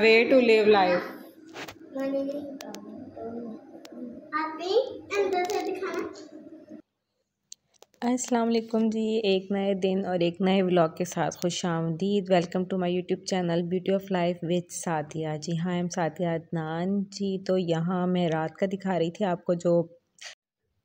way to live life अस्सलाम वालेकुम जी एक नए दिन और एक नए व्लॉग के साथ खुश आमदीद welcome to my YouTube channel beauty of life with Sadia जी हाँ एम साथिया अदनान जी तो यहाँ मैं रात का दिखा रही थी आपको जो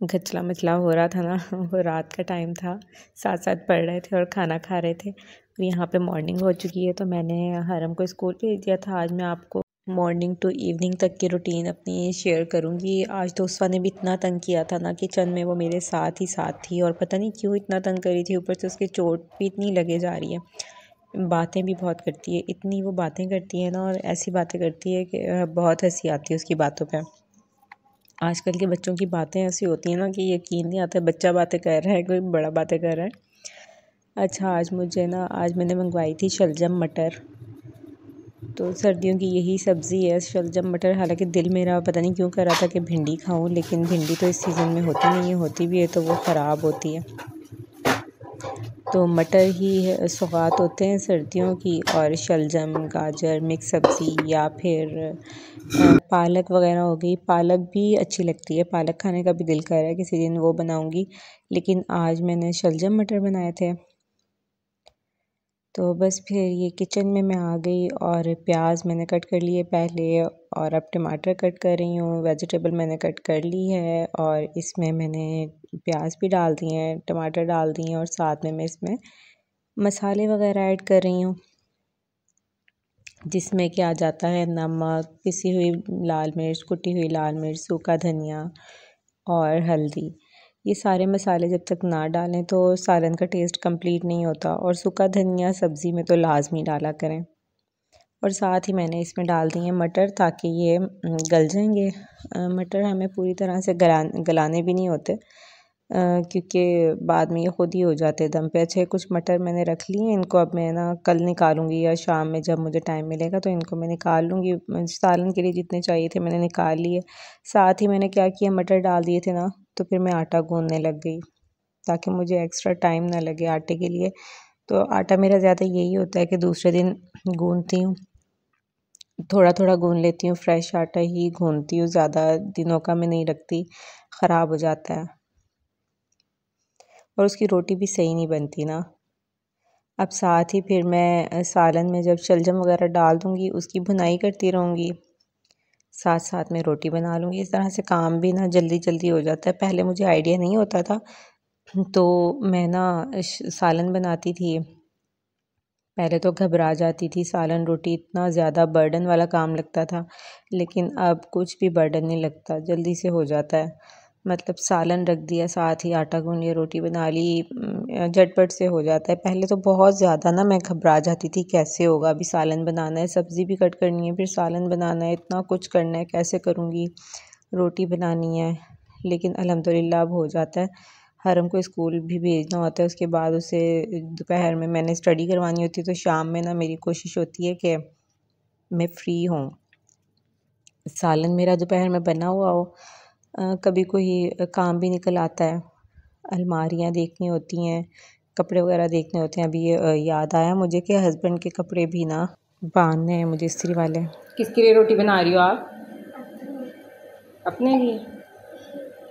घचला मचला हो रहा था ना वो रात का टाइम था साथ साथ पढ़ रहे थे और खाना खा रहे थे यहाँ पे मॉर्निंग हो चुकी है तो मैंने हरम को स्कूल भेज दिया था आज मैं आपको मॉर्निंग टू इवनिंग तक की रूटीन अपनी शेयर करूँगी आज तो उस ने भी इतना तंग किया था ना कि चंद में वो मेरे साथ ही साथ थी और पता नहीं क्यों इतना तंग करी थी ऊपर से उसकी चोट भी इतनी लगे जा रही है बातें भी बहुत करती है इतनी वो बातें करती है ना और ऐसी बातें करती है कि बहुत हंसी आती है उसकी बातों पर आजकल के बच्चों की बातें ऐसी होती हैं ना कि यकीन नहीं आता बच्चा बातें कर रहा है कोई बड़ा बातें कर रहा है अच्छा आज मुझे ना आज मैंने मंगवाई थी शलजम मटर तो सर्दियों की यही सब्ज़ी है शलजम मटर हालांकि दिल मेरा पता नहीं क्यों कर रहा था कि भिंडी खाऊं लेकिन भिंडी तो इस सीज़न में होती नहीं है होती भी है तो वो ख़राब होती है तो मटर ही सौगात होते हैं सर्दियों की और शलजम गाजर मिक्स सब्ज़ी या फिर पालक वगैरह हो गई पालक भी अच्छी लगती है पालक खाने का भी दिल कर रहा है किसी दिन वो बनाऊंगी लेकिन आज मैंने शलजम मटर बनाए थे तो बस फिर ये किचन में मैं आ गई और प्याज मैंने कट कर लिए पहले और अब टमाटर कट कर रही हूँ वेजिटेबल मैंने कट कर ली है और इसमें मैंने प्याज भी डाल दिए हैं टमाटर डाल दिए हैं और साथ में मैं इसमें मसाले वगैरह ऐड कर रही हूँ जिसमें क्या जाता है नमक पिसी हुई लाल मिर्च कुटी हुई लाल मिर्च सूखा धनिया और हल्दी ये सारे मसाले जब तक ना डालें तो सालन का टेस्ट कंप्लीट नहीं होता और सूखा धनिया सब्ज़ी में तो लाजमी डाला करें और साथ ही मैंने इसमें डाल दिए मटर ताकि ये गल जाएंगे मटर हमें पूरी तरह से गला गलाने भी नहीं होते क्योंकि बाद में ये खुद ही हो जाते दम पे अच्छे कुछ मटर मैंने रख लिए इनको अब मैं ना कल निकालूंगी या शाम में जब मुझे टाइम मिलेगा तो इनको मैं निकाल लूँगी सालन के लिए जितने चाहिए थे मैंने निकाल लिए साथ ही मैंने क्या किया मटर डाल दिए थे ना तो फिर मैं आटा गूंदने लग गई ताकि मुझे एक्स्ट्रा टाइम ना लगे आटे के लिए तो आटा मेरा ज़्यादा यही होता है कि दूसरे दिन गूंदती हूँ थोड़ा थोड़ा गूंद लेती हूँ फ्रेश आटा ही गूंदती हूँ ज़्यादा दिनों का मैं नहीं रखती ख़राब हो जाता है और उसकी रोटी भी सही नहीं बनती ना अब साथ ही फिर मैं सालन में जब शलजम वगैरह डाल दूँगी उसकी भुनाई करती रहूँगी साथ साथ में रोटी बना लूँगी इस तरह से काम भी ना जल्दी जल्दी हो जाता है पहले मुझे आइडिया नहीं होता था तो मैं ना सालन बनाती थी पहले तो घबरा जाती थी सालन रोटी इतना ज़्यादा बर्डन वाला काम लगता था लेकिन अब कुछ भी बर्डन नहीं लगता जल्दी से हो जाता है मतलब सालन रख दिया साथ ही आटा गूंद लिया रोटी बना ली झटपट से हो जाता है पहले तो बहुत ज़्यादा ना मैं घबरा जाती थी कैसे होगा अभी सालन बनाना है सब्ज़ी भी कट करनी है फिर सालन बनाना है इतना कुछ करना है कैसे करूँगी रोटी बनानी है लेकिन अलहमदिल्ला अब हो जाता है हरम को स्कूल भी भेजना होता है उसके बाद उसे दोपहर में मैंने स्टडी करवानी होती है तो शाम में ना मेरी कोशिश होती है कि मैं फ़्री हूँ सालन मेरा दोपहर में बना हुआ हो कभी कोई काम भी निकल आता है अलमारियाँ देखनी होती हैं कपड़े वगैरह देखने होते हैं अभी ये याद आया मुझे कि हस्बैंड के कपड़े भी ना बांधने हैं मुझे इस्त्री वाले किसके लिए रोटी बना रही हो आप अपने लिए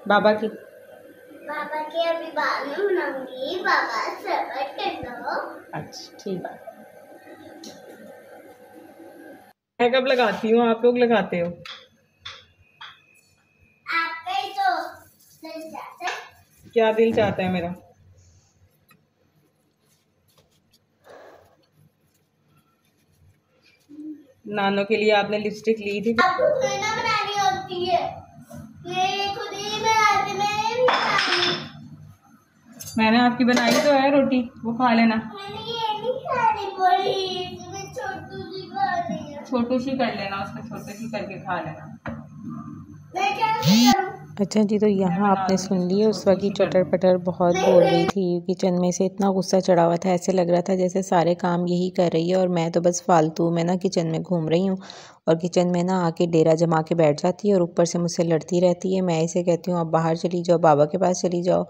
बाबा की बाबा की अभी बनाऊंगी बाबा सर्वर कर दो अच्छा ठीक है कब लगाती हूँ आप लोग लगाते हो क्या दिल चाहता है मेरा नानों के लिए आपने लिपस्टिक ली थी बनानी होती है खुद ही बनाती मैं मैंने आपकी बनाई तो है रोटी वो खा लेना छोटू सी कर लेना उसमें छोटू सी करके खा लेना मैं क्या करूं? अच्छा जी तो यहाँ आपने सुन लिया उस वक्त की चटर पटर बहुत बोल रही थी किचन में से इतना गुस्सा चढ़ा हुआ था ऐसे लग रहा था जैसे सारे काम यही कर रही है और मैं तो बस फालतू में ना किचन में घूम रही हूँ और किचन में ना आके डेरा जमा के बैठ जाती है और ऊपर से मुझसे लड़ती रहती है मैं इसे कहती हूँ आप बाहर चली जाओ बाबा के पास चली जाओ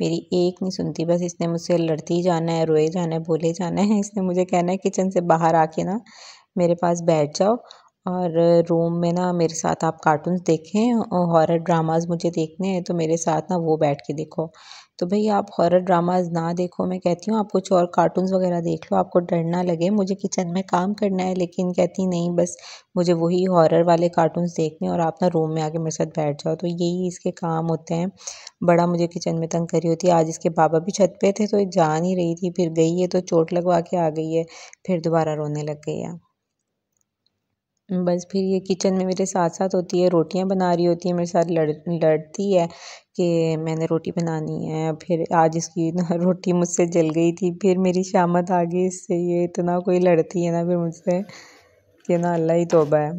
मेरी एक नहीं सुनती बस इसने मुझसे लड़ती जाना है रोए जाना है बोले जाना है इसने मुझे कहना है किचन से बाहर आके ना मेरे पास बैठ जाओ और रूम में ना मेरे साथ आप कार्टून्स देखें और हॉरर ड्रामास मुझे देखने हैं तो मेरे साथ ना वो बैठ के देखो तो भाई आप हॉरर ड्रामास ना देखो मैं कहती हूँ आप कुछ और कार्टून्स वगैरह देख लो आपको डर ना लगे मुझे किचन में काम करना है लेकिन कहती नहीं बस मुझे वही हॉरर वाले कार्टून्स देखने और आप ना रूम में आके मेरे साथ बैठ जाओ तो यही इसके काम होते हैं बड़ा मुझे किचन में तंग करी होती है आज इसके बाबा भी छत पे थे तो जा नहीं रही थी फिर गई है तो चोट लगवा के आ गई है फिर दोबारा रोने लग गई है बस फिर ये किचन में मेरे साथ साथ होती है रोटियां बना रही होती है मेरे साथ लड़ लड़ती है कि मैंने रोटी बनानी है फिर आज इसकी रोटी मुझसे जल गई थी फिर मेरी शामत आ गई इससे ये इतना कोई लड़ती है ना फिर मुझसे कि ना अल्लाह ही तोबा है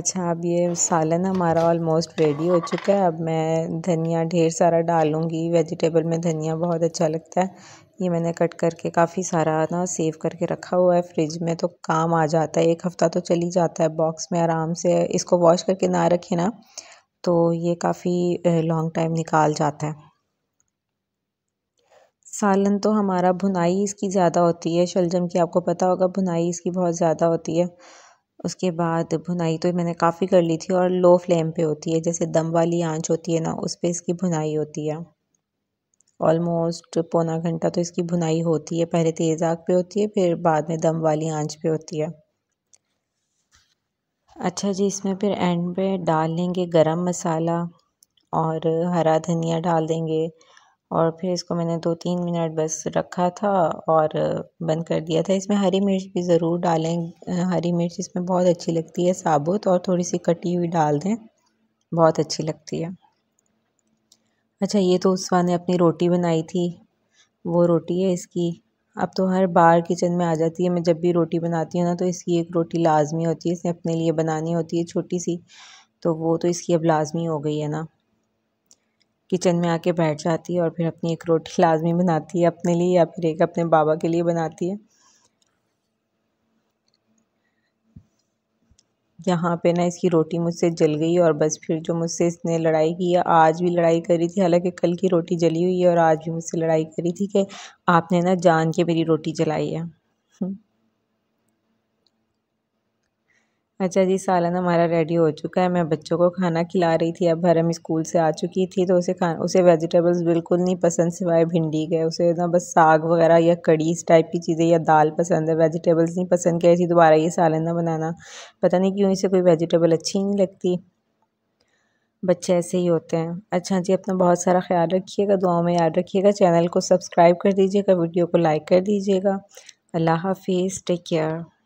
अच्छा अब ये सालन हमारा ऑलमोस्ट रेडी हो चुका है अब मैं धनिया ढेर सारा डालूँगी वेजिटेबल में धनिया बहुत अच्छा लगता है ये मैंने कट करके काफ़ी सारा ना सेव करके रखा हुआ है फ्रिज में तो काम आ जाता है एक हफ़्ता तो चली जाता है बॉक्स में आराम से इसको वॉश करके ना रखें ना तो ये काफ़ी लॉन्ग टाइम निकाल जाता है सालन तो हमारा भुनाई इसकी ज़्यादा होती है शलजम की आपको पता होगा भुनाई इसकी बहुत ज़्यादा होती है उसके बाद भुनाई तो मैंने काफ़ी कर ली थी और लो फ्लेम पे होती है जैसे दम वाली आंच होती है ना उस पर इसकी भुनाई होती है ऑलमोस्ट पौना घंटा तो इसकी भुनाई होती है पहले तेज़ आग पे होती है फिर बाद में दम वाली आंच पे होती है अच्छा जी इसमें फिर एंड पे डाल लेंगे गरम मसाला और हरा धनिया डाल देंगे और फिर इसको मैंने दो तीन मिनट बस रखा था और बंद कर दिया था इसमें हरी मिर्च भी ज़रूर डालें हरी मिर्च इसमें बहुत अच्छी लगती है साबुत और थोड़ी सी कटी हुई डाल दें बहुत अच्छी लगती है अच्छा ये तो उस्वा ने अपनी रोटी बनाई थी वो रोटी है इसकी अब तो हर बार किचन में आ जाती है मैं जब भी रोटी बनाती हूँ ना तो इसकी एक रोटी लाजमी होती है इसने अपने लिए बनानी होती है छोटी सी तो वो तो इसकी अब लाजमी हो गई है ना किचन में आके बैठ जाती है और फिर अपनी एक रोटी लाजमी बनाती है अपने लिए या फिर एक अपने बाबा के लिए बनाती है यहाँ पे ना इसकी रोटी मुझसे जल गई और बस फिर जो मुझसे इसने लड़ाई की है आज भी लड़ाई करी थी हालांकि कल की रोटी जली हुई है और आज भी मुझसे लड़ाई करी थी कि आपने ना जान के मेरी रोटी जलाई है हम्म। अच्छा जी सालन हमारा रेडी हो चुका है मैं बच्चों को खाना खिला रही थी अब हरम स्कूल से आ चुकी थी तो उसे खा उसे वेजिटेबल्स बिल्कुल नहीं पसंद सिवाय भिंडी के उसे ना बस साग वगैरह या कड़ी इस टाइप की चीज़ें या दाल पसंद है वेजिटेबल्स नहीं पसंद थी दोबारा ये सालन ना बनाना पता नहीं क्यों इसे कोई वेजिटेबल अच्छी नहीं लगती बच्चे ऐसे ही होते हैं अच्छा जी अपना बहुत सारा ख्याल रखिएगा दुआओं में याद रखिएगा चैनल को सब्सक्राइब कर दीजिएगा वीडियो को लाइक कर दीजिएगा अल्लाह हाफिज़ टेक केयर